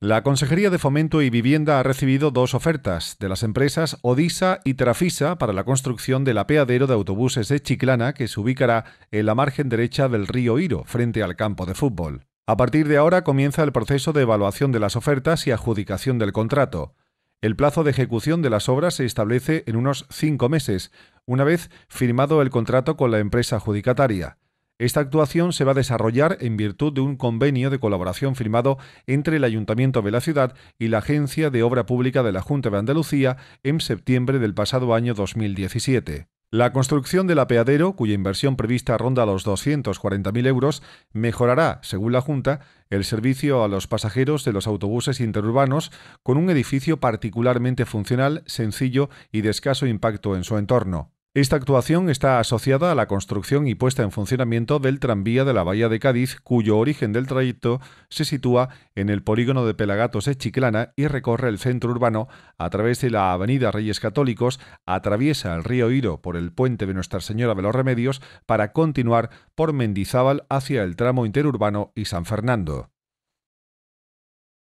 La Consejería de Fomento y Vivienda ha recibido dos ofertas de las empresas Odisa y Trafisa para la construcción del apeadero de autobuses de Chiclana que se ubicará en la margen derecha del río Iro, frente al campo de fútbol. A partir de ahora comienza el proceso de evaluación de las ofertas y adjudicación del contrato. El plazo de ejecución de las obras se establece en unos cinco meses, una vez firmado el contrato con la empresa adjudicataria. Esta actuación se va a desarrollar en virtud de un convenio de colaboración firmado entre el Ayuntamiento de la ciudad y la Agencia de Obra Pública de la Junta de Andalucía en septiembre del pasado año 2017. La construcción del apeadero, cuya inversión prevista ronda los 240.000 euros, mejorará, según la Junta, el servicio a los pasajeros de los autobuses interurbanos con un edificio particularmente funcional, sencillo y de escaso impacto en su entorno. Esta actuación está asociada a la construcción y puesta en funcionamiento del tranvía de la Bahía de Cádiz, cuyo origen del trayecto se sitúa en el polígono de Pelagatos Chiclana y recorre el centro urbano a través de la Avenida Reyes Católicos, atraviesa el río Iro por el puente de Nuestra Señora de los Remedios para continuar por Mendizábal hacia el tramo interurbano y San Fernando.